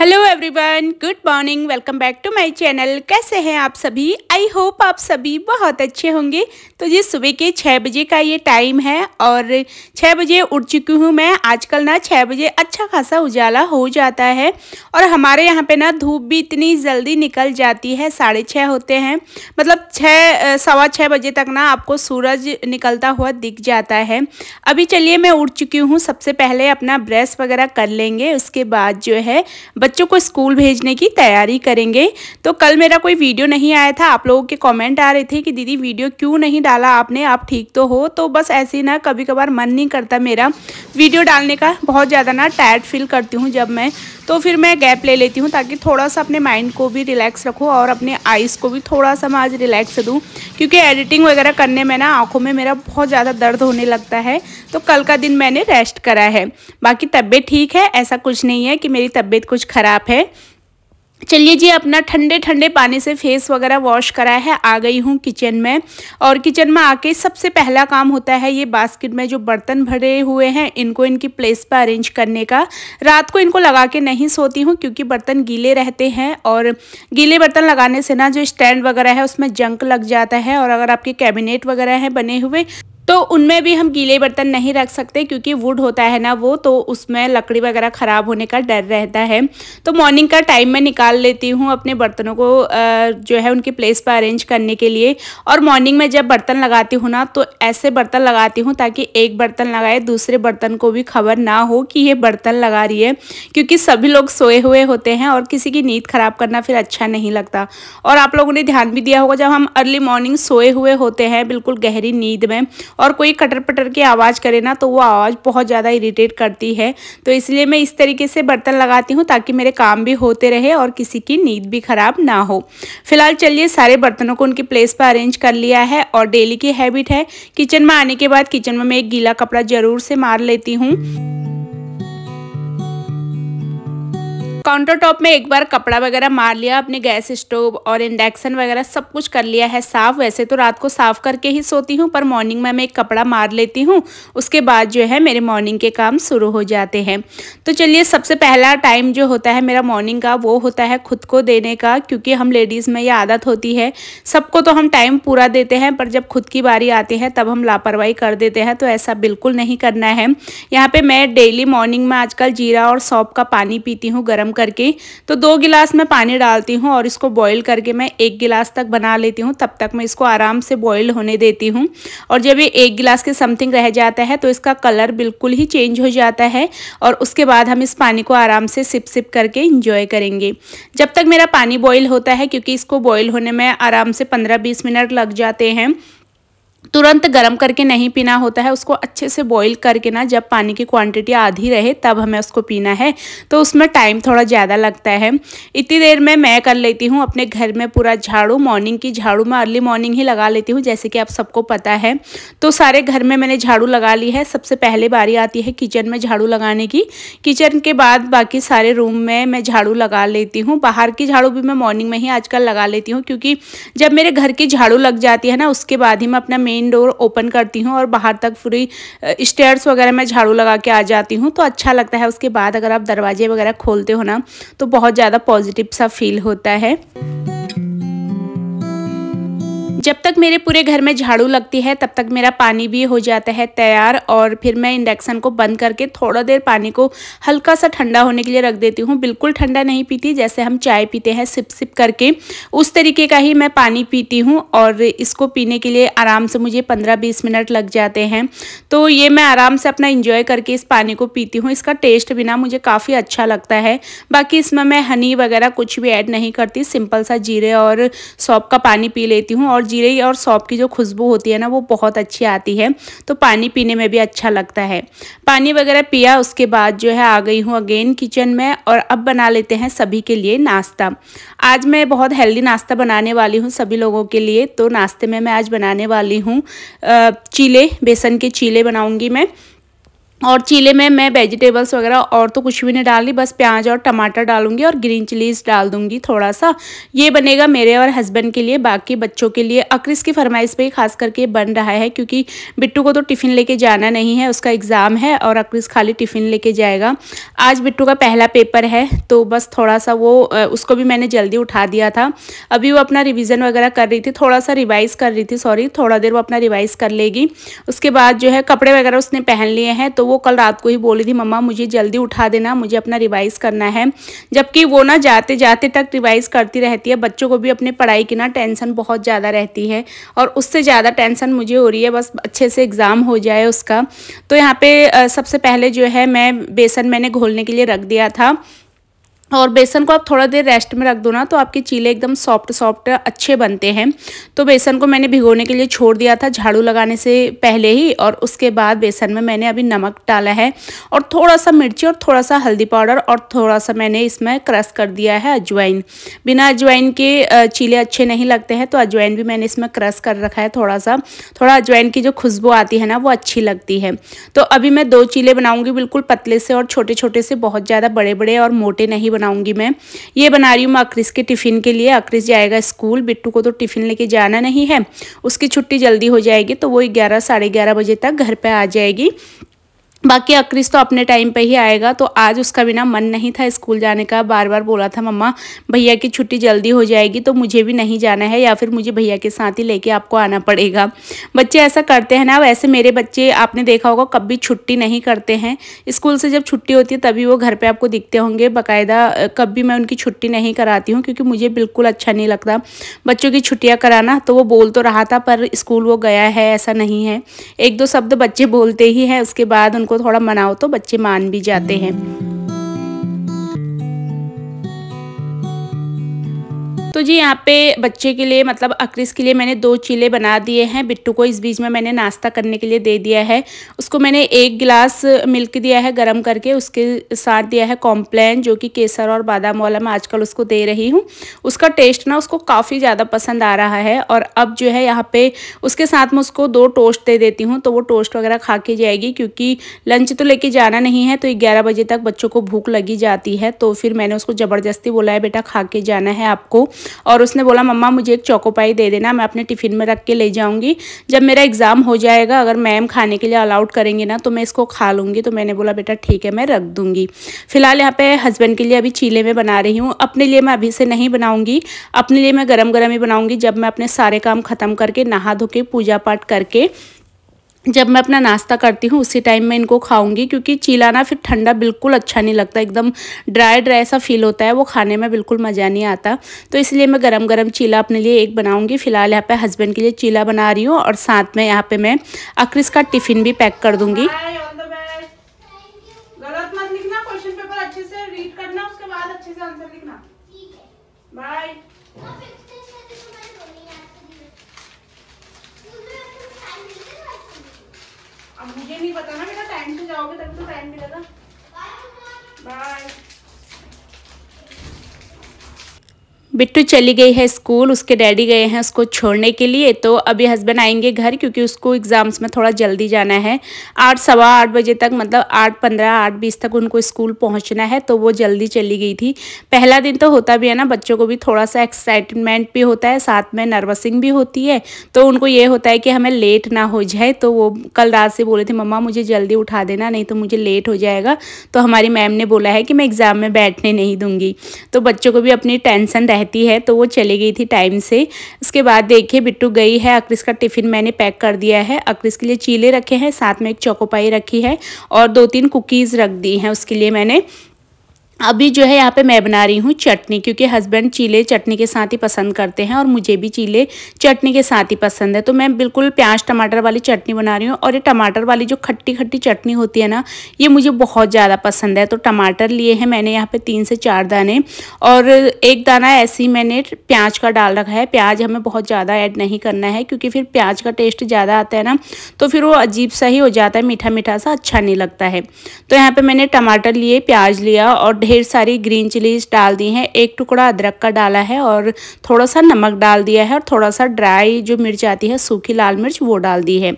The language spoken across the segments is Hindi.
hello everyone good morning welcome back to my channel कैसे हैं आप सभी आई होप आप सभी बहुत अच्छे होंगे तो ये सुबह के छः बजे का ये टाइम है और छः बजे उठ चुकी हूँ मैं आजकल ना छः बजे अच्छा खासा उजाला हो जाता है और हमारे यहाँ पे ना धूप भी इतनी जल्दी निकल जाती है साढ़े छः होते हैं मतलब छः सवा छः बजे तक ना आपको सूरज निकलता हुआ दिख जाता है अभी चलिए मैं उठ चुकी हूँ सबसे पहले अपना ब्रेस वगैरह कर लेंगे उसके बाद जो है बच्चों को स्कूल भेजने की तैयारी करेंगे तो कल मेरा कोई वीडियो नहीं आया था आप लोगों के कमेंट आ रहे थे कि दीदी वीडियो क्यों नहीं डाला आपने आप ठीक तो हो तो बस ऐसे ही ना कभी कभार मन नहीं करता मेरा वीडियो डालने का बहुत ज़्यादा ना टायर्ड फील करती हूँ जब मैं तो फिर मैं गैप ले लेती हूँ ताकि थोड़ा सा अपने माइंड को भी रिलैक्स रखूँ और अपने आइज़ को भी थोड़ा सा मैं आज रिलैक्स दूँ क्योंकि एडिटिंग वगैरह करने में ना आँखों में मेरा बहुत ज़्यादा दर्द होने लगता है तो कल का दिन मैंने रेस्ट करा है बाकी तबीयत ठीक है ऐसा कुछ नहीं है कि मेरी तबीयत कुछ ख़राब है चलिए जी अपना ठंडे ठंडे पानी से फेस वगैरह वॉश करा है आ गई हूँ किचन में और किचन में आके सबसे पहला काम होता है ये बास्केट में जो बर्तन भरे हुए हैं इनको इनकी प्लेस पर अरेंज करने का रात को इनको लगा के नहीं सोती हूँ क्योंकि बर्तन गीले रहते हैं और गीले बर्तन लगाने से ना जो स्टैंड वगैरह है उसमें जंक लग जाता है और अगर आपके कैबिनेट वगैरह हैं बने हुए तो उनमें भी हम गीले बर्तन नहीं रख सकते क्योंकि वुड होता है ना वो तो उसमें लकड़ी वगैरह ख़राब होने का डर रहता है तो मॉर्निंग का टाइम मैं निकाल लेती हूँ अपने बर्तनों को जो है उनकी प्लेस पर अरेंज करने के लिए और मॉर्निंग में जब बर्तन लगाती हूँ ना तो ऐसे बर्तन लगाती हूँ ताकि एक बर्तन लगाए दूसरे बर्तन को भी खबर ना हो कि ये बर्तन लगा रही है क्योंकि सभी लोग सोए हुए होते हैं और किसी की नींद ख़राब करना फिर अच्छा नहीं लगता और आप लोगों ने ध्यान भी दिया होगा जब हम अर्ली मॉर्निंग सोए हुए होते हैं बिल्कुल गहरी नींद में और कोई कटर पटर की आवाज़ करे ना तो वो आवाज़ बहुत ज़्यादा इरीटेट करती है तो इसलिए मैं इस तरीके से बर्तन लगाती हूँ ताकि मेरे काम भी होते रहे और किसी की नींद भी ख़राब ना हो फिलहाल चलिए सारे बर्तनों को उनकी प्लेस पर अरेंज कर लिया है और डेली की हैबिट है किचन में आने के बाद किचन में मैं एक गीला कपड़ा ज़रूर से मार लेती हूँ काउंटर टॉप में एक बार कपड़ा वगैरह मार लिया अपने गैस स्टोव और इंडक्शन वगैरह सब कुछ कर लिया है साफ वैसे तो रात को साफ करके ही सोती हूँ पर मॉर्निंग में मैं एक कपड़ा मार लेती हूँ उसके बाद जो है मेरे मॉर्निंग के काम शुरू हो जाते हैं तो चलिए सबसे पहला टाइम जो होता है मेरा मॉर्निंग का वो होता है खुद को देने का क्योंकि हम लेडीज़ में यह आदत होती है सबको तो हम टाइम पूरा देते हैं पर जब खुद की बारी आती है तब हम लापरवाही कर देते हैं तो ऐसा बिल्कुल नहीं करना है यहाँ पे मैं डेली मॉर्निंग में आजकल जीरा और सौंप का पानी पीती हूँ गर्म करके तो दो गिलास मैं पानी डालती हूँ और इसको बॉईल करके मैं एक गिलास तक बना लेती हूँ तब तक मैं इसको आराम से बॉईल होने देती हूँ और जब ये एक गिलास के समथिंग रह जाता है तो इसका कलर बिल्कुल ही चेंज हो जाता है और उसके बाद हम इस पानी को आराम से सिप सिप करके इंजॉय करेंगे जब तक मेरा पानी बॉयल होता है क्योंकि इसको बॉयल होने में आराम से पंद्रह बीस मिनट लग जाते हैं तुरंत गर्म करके नहीं पीना होता है उसको अच्छे से बॉईल करके ना जब पानी की क्वांटिटी आधी रहे तब हमें उसको पीना है तो उसमें टाइम थोड़ा ज़्यादा लगता है इतनी देर में मैं कर लेती हूँ अपने घर में पूरा झाड़ू मॉर्निंग की झाड़ू मैं अर्ली मॉर्निंग ही लगा लेती हूँ जैसे कि आप सबको पता है तो सारे घर में मैंने झाड़ू लगा ली है सबसे पहले बारी आती है किचन में झाड़ू लगाने की किचन के बाद बाकी सारे रूम में मैं झाड़ू लगा लेती हूँ बाहर की झाड़ू भी मैं मॉर्निंग में ही आजकल लगा लेती हूँ क्योंकि जब मेरे घर की झाड़ू लग जाती है ना उसके बाद ही मैं अपना मेन डोर ओपन करती हूँ और बाहर तक पूरी स्टेयर्स वगैरह मैं झाड़ू लगा के आ जाती हूँ तो अच्छा लगता है उसके बाद अगर आप दरवाजे वगैरह खोलते हो ना तो बहुत ज़्यादा पॉजिटिव सा फील होता है जब तक मेरे पूरे घर में झाड़ू लगती है तब तक मेरा पानी भी हो जाता है तैयार और फिर मैं इंडक्शन को बंद करके थोड़ा देर पानी को हल्का सा ठंडा होने के लिए रख देती हूँ बिल्कुल ठंडा नहीं पीती जैसे हम चाय पीते हैं सिप सिप करके उस तरीके का ही मैं पानी पीती हूँ और इसको पीने के लिए आराम से मुझे पंद्रह बीस मिनट लग जाते हैं तो ये मैं आराम से अपना इंजॉय करके इस पानी को पीती हूँ इसका टेस्ट भी ना मुझे काफ़ी अच्छा लगता है बाकी इसमें मैं हनी वगैरह कुछ भी ऐड नहीं करती सिंपल सा जीरे और सौप का पानी पी लेती हूँ और जीरे और सौंप की जो खुशबू होती है ना वो बहुत अच्छी आती है तो पानी पीने में भी अच्छा लगता है पानी वगैरह पिया उसके बाद जो है आ गई हूँ अगेन किचन में और अब बना लेते हैं सभी के लिए नाश्ता आज मैं बहुत हेल्दी नाश्ता बनाने वाली हूँ सभी लोगों के लिए तो नाश्ते में मैं आज बनाने वाली हूँ चीले बेसन के चीले बनाऊँगी मैं और चीले में मैं वेजिटेबल्स वगैरह और तो कुछ भी नहीं रही बस प्याज और टमाटर डालूंगी और ग्रीन चिलीज डाल दूंगी थोड़ा सा ये बनेगा मेरे और हस्बैंड के लिए बाकी बच्चों के लिए अक्रिस की फरमाइश पे खास करके बन रहा है क्योंकि बिट्टू को तो टिफ़िन लेके जाना नहीं है उसका एग्ज़ाम है और अक्रिस खाली टिफ़िन लेके जाएगा आज बिट्टू का पहला पेपर है तो बस थोड़ा सा वो उसको भी मैंने जल्दी उठा दिया था अभी वो अपना रिविज़न वगैरह कर रही थी थोड़ा सा रिवाइज़ कर रही थी सॉरी थोड़ा देर वो अपना रिवाइज़ कर लेगी उसके बाद जो है कपड़े वगैरह उसने पहन लिए हैं तो वो वो कल रात को ही बोली थी मम्मा मुझे जल्दी उठा देना मुझे अपना रिवाइज़ करना है जबकि वो ना जाते जाते तक रिवाइज़ करती रहती है बच्चों को भी अपने पढ़ाई की ना टेंशन बहुत ज़्यादा रहती है और उससे ज़्यादा टेंशन मुझे हो रही है बस अच्छे से एग्ज़ाम हो जाए उसका तो यहाँ पे सबसे पहले जो है मैं बेसन मैंने घोलने के लिए रख दिया था और बेसन को आप थोड़ा देर रेस्ट में रख दो ना तो आपके चीले एकदम सॉफ्ट सॉफ्ट अच्छे बनते हैं तो बेसन को मैंने भिगोने के लिए छोड़ दिया था झाड़ू लगाने से पहले ही और उसके बाद बेसन में मैंने अभी नमक डाला है और थोड़ा सा मिर्ची और थोड़ा सा हल्दी पाउडर और थोड़ा सा मैंने इसमें क्रश कर दिया है अजवाइन बिना अजवाइन के चीले अच्छे नहीं लगते हैं तो अजवाइन भी मैंने इसमें क्रश कर रखा है थोड़ा सा थोड़ा अजवाइन की जो खुशबू आती है ना वो अच्छी लगती है तो अभी मैं दो चीले बनाऊँगी बिल्कुल पतले से और छोटे छोटे से बहुत ज़्यादा बड़े बड़े और मोटे नहीं बनाऊंगी मैं ये बना रही हूँ मैं अक्रिस के टिफ़िन के लिए अक्रिस जाएगा स्कूल बिट्टू को तो टिफ़िन लेके जाना नहीं है उसकी छुट्टी जल्दी हो जाएगी तो वो ग्यारह साढ़े ग्यारह बजे तक घर पर आ जाएगी बाकी अक्रिस तो अपने टाइम पे ही आएगा तो आज उसका बिना मन नहीं था स्कूल जाने का बार बार बोला था मम्मा भैया की छुट्टी जल्दी हो जाएगी तो मुझे भी नहीं जाना है या फिर मुझे भैया के साथ ही लेके आपको आना पड़ेगा बच्चे ऐसा करते हैं ना वैसे मेरे बच्चे आपने देखा होगा कभी छुट्टी नहीं करते हैं स्कूल से जब छुट्टी होती है तभी वो घर पर आपको दिखते होंगे बाकायदा कभी मैं उनकी छुट्टी नहीं कराती हूँ क्योंकि मुझे बिल्कुल अच्छा नहीं लगता बच्चों की छुट्टियाँ कराना तो वो बोल तो रहा था पर स्कूल वो गया है ऐसा नहीं है एक दो शब्द बच्चे बोलते ही हैं उसके बाद उनको को थोड़ा मनाओ तो बच्चे मान भी जाते हैं तो जी यहाँ पे बच्चे के लिए मतलब अक्रिस के लिए मैंने दो चीले बना दिए हैं बिट्टू को इस बीच में मैंने नाश्ता करने के लिए दे दिया है उसको मैंने एक गिलास मिल्क दिया है गर्म करके उसके साथ दिया है कॉम्प्लेन जो कि केसर और बादाम वाला मैं आजकल उसको दे रही हूँ उसका टेस्ट ना उसको काफ़ी ज़्यादा पसंद आ रहा है और अब जो है यहाँ पर उसके साथ में उसको दो टोस्ट दे देती हूँ तो वो टोस्ट वगैरह खा के जाएगी क्योंकि लंच तो लेके जाना नहीं है तो ग्यारह बजे तक बच्चों को भूख लगी जाती है तो फिर मैंने उसको ज़बरदस्ती बोला है बेटा खा के जाना है आपको और उसने बोला मम्मा मुझे एक चौकोपाई दे देना मैं अपने टिफ़िन में रख के ले जाऊंगी जब मेरा एग्ज़ाम हो जाएगा अगर मैम खाने के लिए अलाउड करेंगे ना तो मैं इसको खा लूँगी तो मैंने बोला बेटा ठीक है मैं रख दूँगी फ़िलहाल यहाँ पे हस्बैंड के लिए अभी चीले में बना रही हूँ अपने लिए मैं अभी से नहीं बनाऊँगी अपने लिए मैं गर्म गर्म ही बनाऊँगी जब मैं अपने सारे काम ख़त्म करके नहा धो के पूजा पाठ करके जब मैं अपना नाश्ता करती हूँ उसी टाइम मैं इनको खाऊंगी क्योंकि चिलाना फिर ठंडा बिल्कुल अच्छा नहीं लगता एकदम ड्राई ड्राई सा फील होता है वो खाने में बिल्कुल मज़ा नहीं आता तो इसलिए मैं गरम गरम चीला अपने लिए एक बनाऊंगी फ़िलहाल यहाँ पे हस्बैंड के लिए चीला बना रही हूँ और साथ में यहाँ पे मैं अक्रिस का टिफ़िन भी पैक कर दूँगी अब मुझे नहीं पता ना बेटा टाइम से जाओगे तभी तो टाइम मिलेगा बाय बिट्टू चली गई है स्कूल उसके डैडी गए हैं उसको छोड़ने के लिए तो अभी हस्बैंड आएंगे घर क्योंकि उसको एग्ज़ाम्स में थोड़ा जल्दी जाना है आठ सवा आठ बजे तक मतलब आठ पंद्रह आठ बीस तक उनको स्कूल पहुंचना है तो वो जल्दी चली गई थी पहला दिन तो होता भी है ना बच्चों को भी थोड़ा सा एक्साइटमेंट भी होता है साथ में नर्वसिंग भी होती है तो उनको ये होता है कि हमें लेट ना हो जाए तो वो कल रात से बोले थे मम्मा मुझे जल्दी उठा देना नहीं तो मुझे लेट हो जाएगा तो हमारी मैम ने बोला है कि मैं एग्ज़ाम में बैठने नहीं दूँगी तो बच्चों को भी अपनी टेंशन रह रहती है तो वो चली गई थी टाइम से उसके बाद देखिए बिट्टू गई है अक्रिस का टिफ़िन मैंने पैक कर दिया है अक्रिस के लिए चीले रखे हैं साथ में एक चौकोपाई रखी है और दो तीन कुकीज़ रख दी हैं उसके लिए मैंने अभी जो है यहाँ पे मैं बना रही हूँ चटनी क्योंकि हस्बैंड चीले चटनी के साथ ही पसंद करते हैं और मुझे भी चीले चटनी के साथ ही पसंद है तो मैं बिल्कुल प्याज टमाटर वाली चटनी बना रही हूँ और ये टमाटर वाली जो खट्टी खट्टी चटनी होती है ना ये मुझे बहुत ज़्यादा पसंद है तो टमाटर लिए हैं मैंने यहाँ पर तीन से चार दाने और एक दाना ऐसे ही मैंने प्याज का डाल रखा है प्याज हमें बहुत ज़्यादा ऐड नहीं करना है क्योंकि फिर प्याज का टेस्ट ज़्यादा आता है ना तो फिर वो अजीब सा ही हो जाता है मीठा मीठा सा अच्छा नहीं लगता है तो यहाँ पर मैंने टमाटर लिए प्याज लिया और ढेर सारी ग्रीन चिलीज डाल दी हैं एक टुकड़ा अदरक का डाला है और थोड़ा सा नमक डाल दिया है और थोड़ा सा ड्राई जो मिर्च आती है सूखी लाल मिर्च वो डाल दी है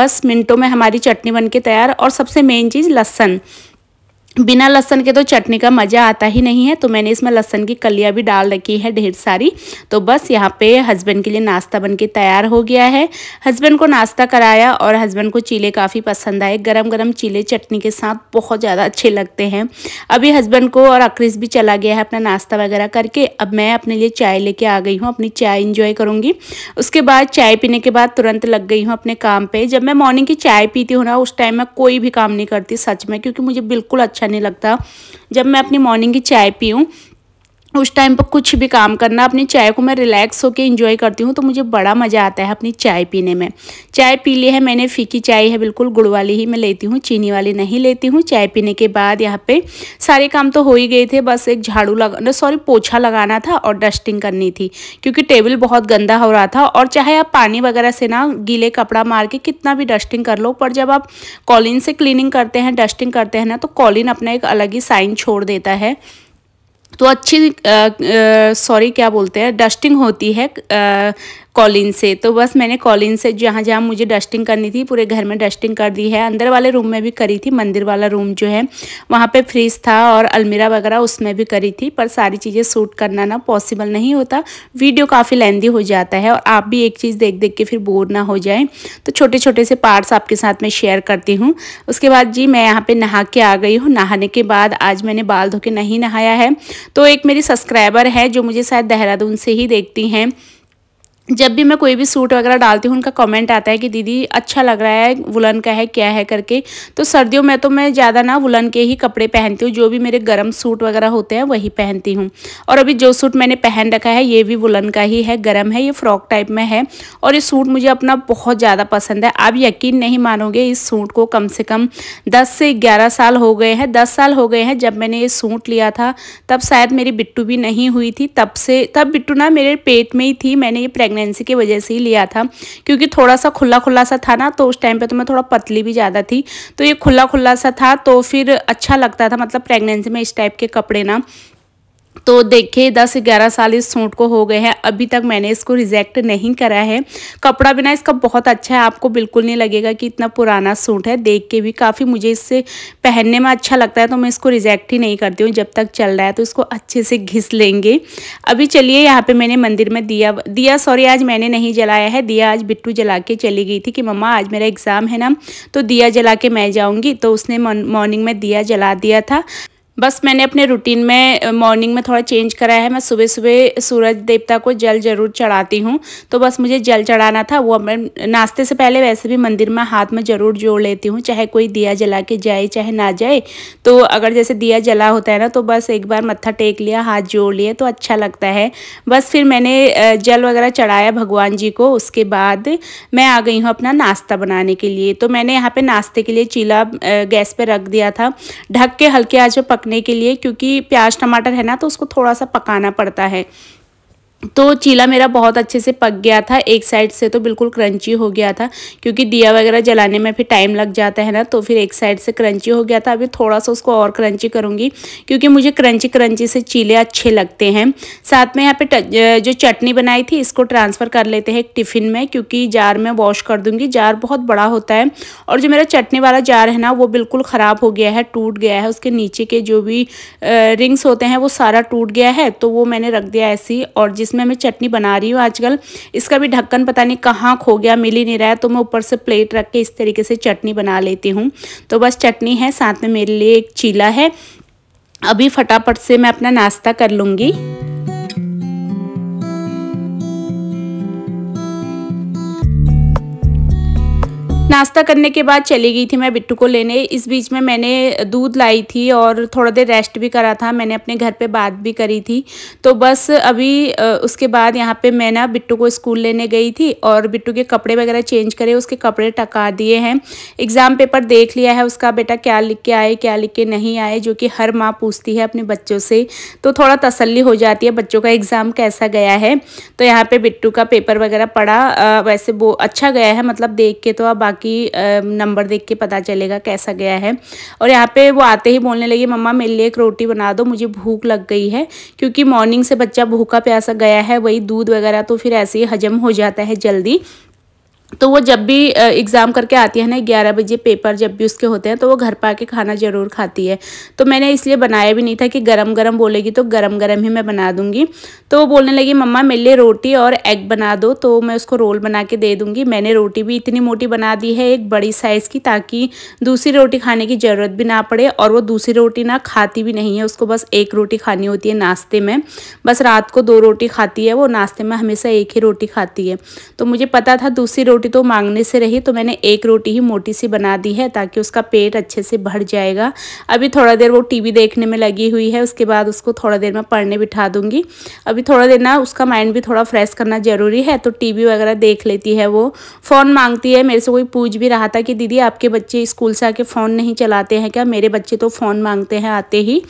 बस मिनटों में हमारी चटनी बन के तैयार और सबसे मेन चीज़ लहसन बिना लहसन के तो चटनी का मज़ा आता ही नहीं है तो मैंने इसमें लहसन की कलियाँ भी डाल रखी है ढेर सारी तो बस यहाँ पे हस्बैंड के लिए नाश्ता बन के तैयार हो गया है हस्बैंड को नाश्ता कराया और हस्बैंड को चीले काफ़ी पसंद आए गरम गरम चीले चटनी के साथ बहुत ज़्यादा अच्छे लगते हैं अभी हस्बैंड को और अक्रिस भी चला गया है अपना नाश्ता वगैरह करके अब मैं अपने लिए चाय लेके आ गई हूँ अपनी चाय इन्जॉय करूँगी उसके बाद चाय पीने के बाद तुरंत लग गई हूँ अपने काम पर जब मैं मॉर्निंग की चाय पीती हूँ ना उस टाइम में कोई भी काम नहीं करती सच में क्योंकि मुझे बिल्कुल अच्छा अच्छा नहीं लगता जब मैं अपनी मॉर्निंग की चाय पीऊँ उस टाइम पर कुछ भी काम करना अपनी चाय को मैं रिलैक्स होकर इंजॉय करती हूँ तो मुझे बड़ा मज़ा आता है अपनी चाय पीने में चाय पी ली है मैंने फीकी चाय है बिल्कुल गुड़ वाली ही मैं लेती हूँ चीनी वाली नहीं लेती हूँ चाय पीने के बाद यहाँ पे सारे काम तो हो ही गए थे बस एक झाड़ू लगा सॉरी पोछा लगाना था और डस्टिंग करनी थी क्योंकि टेबल बहुत गंदा हो रहा था और चाहे आप पानी वगैरह से ना गीले कपड़ा मार के कितना भी डस्टिंग कर लो पर जब आप कॉलिन से क्लीनिंग करते हैं डस्टिंग करते हैं ना तो कॉलिन अपना एक अलग ही साइन छोड़ देता है तो अच्छी सॉरी क्या बोलते हैं डस्टिंग होती है कॉलिन से तो बस मैंने कॉलिन से जहाँ जहाँ मुझे डस्टिंग करनी थी पूरे घर में डस्टिंग कर दी है अंदर वाले रूम में भी करी थी मंदिर वाला रूम जो है वहाँ पे फ्रिज था और अलमीरा वगैरह उसमें भी करी थी पर सारी चीज़ें सूट करना ना पॉसिबल नहीं होता वीडियो काफ़ी लेंदी हो जाता है और आप भी एक चीज़ देख देख के फिर बोर ना हो जाए तो छोटे छोटे से पार्ट्स आपके साथ में शेयर करती हूँ उसके बाद जी मैं यहाँ पर नहा के आ गई हूँ नहाने के बाद आज मैंने बाल धो के नहीं नहाया है तो एक मेरी सब्सक्राइबर है जो मुझे शायद देहरादून से ही देखती हैं जब भी मैं कोई भी सूट वगैरह डालती हूँ उनका कमेंट आता है कि दीदी अच्छा लग रहा है वुलन का है क्या है करके तो सर्दियों में तो मैं ज़्यादा ना वुलन के ही कपड़े पहनती हूँ जो भी मेरे गर्म सूट वगैरह होते हैं वही पहनती हूँ और अभी जो सूट मैंने पहन रखा है ये भी वुलन का ही है गर्म है ये फ्रॉक टाइप में है और ये सूट मुझे अपना बहुत ज़्यादा पसंद है आप यकीन नहीं मानोगे इस सूट को कम से कम दस से ग्यारह साल हो गए हैं दस साल हो गए हैं जब मैंने ये सूट लिया था तब शायद मेरी बिट्टू भी नहीं हुई थी तब से तब बिट्टू ना मेरे पेट में ही थी मैंने ये प्रेगनेंट प्रेगनेंसी की वजह से ही लिया था क्योंकि थोड़ा सा खुला खुला सा था ना तो उस टाइम पे तो मैं थोड़ा पतली भी ज़्यादा थी तो ये खुला खुला सा था तो फिर अच्छा लगता था मतलब प्रेगनेंसी में इस टाइप के कपड़े ना तो देखिए दस ग्यारह साल इस सूट को हो गए हैं अभी तक मैंने इसको रिजेक्ट नहीं करा है कपड़ा बिना इसका बहुत अच्छा है आपको बिल्कुल नहीं लगेगा कि इतना पुराना सूट है देख के भी काफ़ी मुझे इससे पहनने में अच्छा लगता है तो मैं इसको रिजेक्ट ही नहीं करती हूँ जब तक चल रहा है तो इसको अच्छे से घिस लेंगे अभी चलिए यहाँ पर मैंने मंदिर में दिया दिया सॉरी आज मैंने नहीं जलाया है दिया आज बिट्टू जला के चली गई थी कि मम्मा आज मेरा एग्ज़ाम है ना तो दिया जला के मैं जाऊँगी तो उसने मॉर्निंग में दिया जला दिया था बस मैंने अपने रूटीन में मॉर्निंग में थोड़ा चेंज कराया है मैं सुबह सुबह सूरज देवता को जल जरूर चढ़ाती हूँ तो बस मुझे जल चढ़ाना था वो मैं नाश्ते से पहले वैसे भी मंदिर में हाथ में ज़रूर जोड़ लेती हूँ चाहे कोई दिया जला के जाए चाहे ना जाए तो अगर जैसे दिया जला होता है ना तो बस एक बार मत्था टेक लिया हाथ जोड़ लिया तो अच्छा लगता है बस फिर मैंने जल वगैरह चढ़ाया भगवान जी को उसके बाद मैं आ गई हूँ अपना नाश्ता बनाने के लिए तो मैंने यहाँ पर नाश्ते के लिए चीला गैस पर रख दिया था ढक के हल्के आज पक पकने के लिए क्योंकि प्याज टमाटर है ना तो उसको थोड़ा सा पकाना पड़ता है तो चीला मेरा बहुत अच्छे से पक गया था एक साइड से तो बिल्कुल क्रंची हो गया था क्योंकि दिया वगैरह जलाने में फिर टाइम लग जाता है ना तो फिर एक साइड से क्रंची हो गया था अभी थोड़ा सा उसको और क्रंची करूँगी क्योंकि मुझे क्रंची क्रंची से चीले अच्छे लगते हैं साथ में यहाँ पे जो चटनी बनाई थी इसको ट्रांसफ़र कर लेते हैं एक टिफ़िन में क्योंकि जार में वॉश कर दूँगी जार बहुत बड़ा होता है और जो मेरा चटनी वाला जार है ना वो बिल्कुल ख़राब हो गया है टूट गया है उसके नीचे के जो भी रिंग्स होते हैं वो सारा टूट गया है तो वो मैंने रख दिया ऐसी और जिस जिसमें मैं चटनी बना रही हूँ आजकल इसका भी ढक्कन पता नहीं कहाँ खो गया मिल ही नहीं रहा है तो मैं ऊपर से प्लेट रख के इस तरीके से चटनी बना लेती हूँ तो बस चटनी है साथ में मेरे लिए एक चीला है अभी फटाफट से मैं अपना नाश्ता कर लूँगी नाश्ता करने के बाद चली गई थी मैं बिट्टू को लेने इस बीच में मैंने दूध लाई थी और थोड़ा देर रेस्ट भी करा था मैंने अपने घर पे बात भी करी थी तो बस अभी उसके बाद यहाँ पे मैं ना बिट्टू को स्कूल लेने गई थी और बिट्टू के कपड़े वगैरह चेंज करे उसके कपड़े टका दिए हैं एग्ज़ाम पेपर देख लिया है उसका बेटा क्या लिख के आए क्या लिख के नहीं आए जो कि हर माँ पूछती है अपने बच्चों से तो थोड़ा तसली हो जाती है बच्चों का एग्ज़ाम कैसा गया है तो यहाँ पर बिट्टू का पेपर वगैरह पढ़ा वैसे वो अच्छा गया है मतलब देख के तो अब बाकी नंबर देख के पता चलेगा कैसा गया है और यहाँ पे वो आते ही बोलने लगे मम्मा मेरे लिए एक रोटी बना दो मुझे भूख लग गई है क्योंकि मॉर्निंग से बच्चा भूखा प्यासा गया है वही दूध वगैरह तो फिर ऐसे ही हजम हो जाता है जल्दी तो वो जब भी एग्ज़ाम करके आती है ना ग्यारह बजे पेपर जब भी उसके होते हैं तो वो घर पर आके खाना ज़रूर खाती है तो मैंने इसलिए बनाया भी नहीं था कि गरम गरम बोलेगी तो गरम गरम ही मैं बना दूंगी तो वो बोलने लगी मम्मा मेरे लिए रोटी और एग बना दो तो मैं उसको रोल बना के दे दूँगी मैंने रोटी भी इतनी मोटी बना दी है एक बड़ी साइज़ की ताकि दूसरी रोटी खाने की ज़रूरत भी ना पड़े और वो दूसरी रोटी ना खाती भी नहीं है उसको बस एक रोटी खानी होती है नाश्ते में बस रात को दो रोटी खाती है वो नाश्ते में हमेशा एक ही रोटी खाती है तो मुझे पता था दूसरी रोटी तो मांगने से रही तो मैंने एक रोटी ही मोटी सी बना दी है ताकि उसका पेट अच्छे से भर जाएगा अभी थोड़ा देर वो टीवी देखने में लगी हुई है उसके बाद उसको थोड़ा देर में पढ़ने बिठा दूंगी अभी थोड़ा देर ना उसका माइंड भी थोड़ा फ्रेश करना ज़रूरी है तो टी वगैरह देख लेती है वो फ़ोन मांगती है मेरे से कोई पूछ भी रहा था कि दीदी आपके बच्चे स्कूल से आके फ़ोन नहीं चलाते हैं क्या मेरे बच्चे तो फ़ोन मांगते हैं आते ही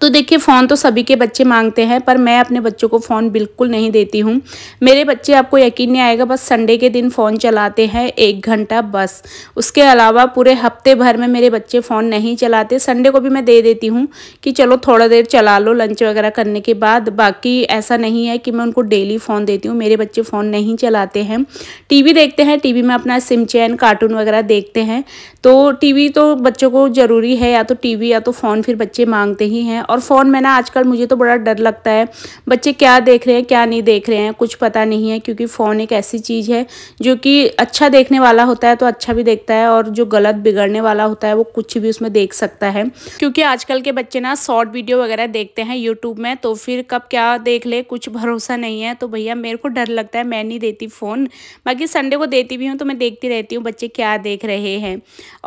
तो देखिए फ़ोन तो सभी के बच्चे मांगते हैं पर मैं अपने बच्चों को फ़ोन बिल्कुल नहीं देती हूँ मेरे बच्चे आपको यकीन नहीं आएगा बस संडे के दिन फ़ोन चलाते हैं एक घंटा बस उसके अलावा पूरे हफ्ते भर में मेरे बच्चे फ़ोन नहीं चलाते संडे को भी मैं दे देती हूँ कि चलो थोड़ा देर चला लो लंच वगैरह करने के बाद बाकी ऐसा नहीं है कि मैं उनको डेली फ़ोन देती हूँ मेरे बच्चे फ़ोन नहीं चलाते हैं टी देखते हैं टी में अपना सिमचैन कार्टून वगैरह देखते हैं तो टी तो बच्चों को ज़रूरी है या तो टी या तो फ़ोन फिर बच्चे मांगते ही हैं हैं और फ़ोन में ना आजकल मुझे तो बड़ा डर लगता है बच्चे क्या देख रहे हैं क्या नहीं देख रहे हैं कुछ पता नहीं है क्योंकि फ़ोन एक ऐसी चीज़ है जो कि अच्छा देखने वाला होता है तो अच्छा भी देखता है और जो गलत बिगड़ने वाला होता है वो कुछ भी उसमें देख सकता है क्योंकि आजकल के बच्चे ना शॉर्ट वीडियो वगैरह देखते हैं यूट्यूब में तो फिर कब क्या देख ले कुछ भरोसा नहीं है तो भैया मेरे को डर लगता है मैं नहीं देती फ़ोन बाकी संडे को देती भी हूँ तो मैं देखती रहती हूँ बच्चे क्या देख रहे हैं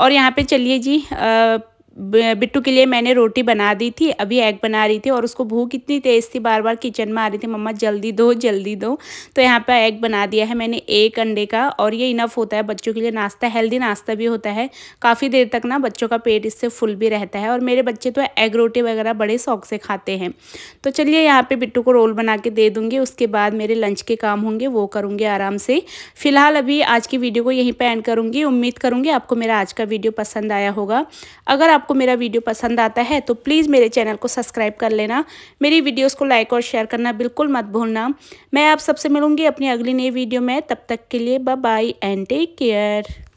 और यहाँ पर चलिए जी बिट्टू के लिए मैंने रोटी बना दी थी अभी एग बना रही थी और उसको भूख इतनी तेज़ थी बार बार किचन में आ रही थी मम्मा जल्दी दो जल्दी दो तो यहाँ पर एग बना दिया है मैंने एक अंडे का और ये इनफ होता है बच्चों के लिए नाश्ता हेल्दी नाश्ता भी होता है काफ़ी देर तक ना बच्चों का पेट इससे फुल भी रहता है और मेरे बच्चे तो एग रोटी वगैरह बड़े शौक से खाते हैं तो चलिए यहाँ पर बिट्टू को रोल बना के दे दूँगी उसके बाद मेरे लंच के काम होंगे वो करूँगी आराम से फ़िलहाल अभी आज की वीडियो को यहीं पर एंड करूँगी उम्मीद करूँगी आपको मेरा आज का वीडियो पसंद आया होगा अगर आप आपको मेरा वीडियो पसंद आता है तो प्लीज़ मेरे चैनल को सब्सक्राइब कर लेना मेरी वीडियोस को लाइक और शेयर करना बिल्कुल मत भूलना मैं आप सबसे मिलूंगी अपनी अगली नई वीडियो में तब तक के लिए बाय एंड टेक केयर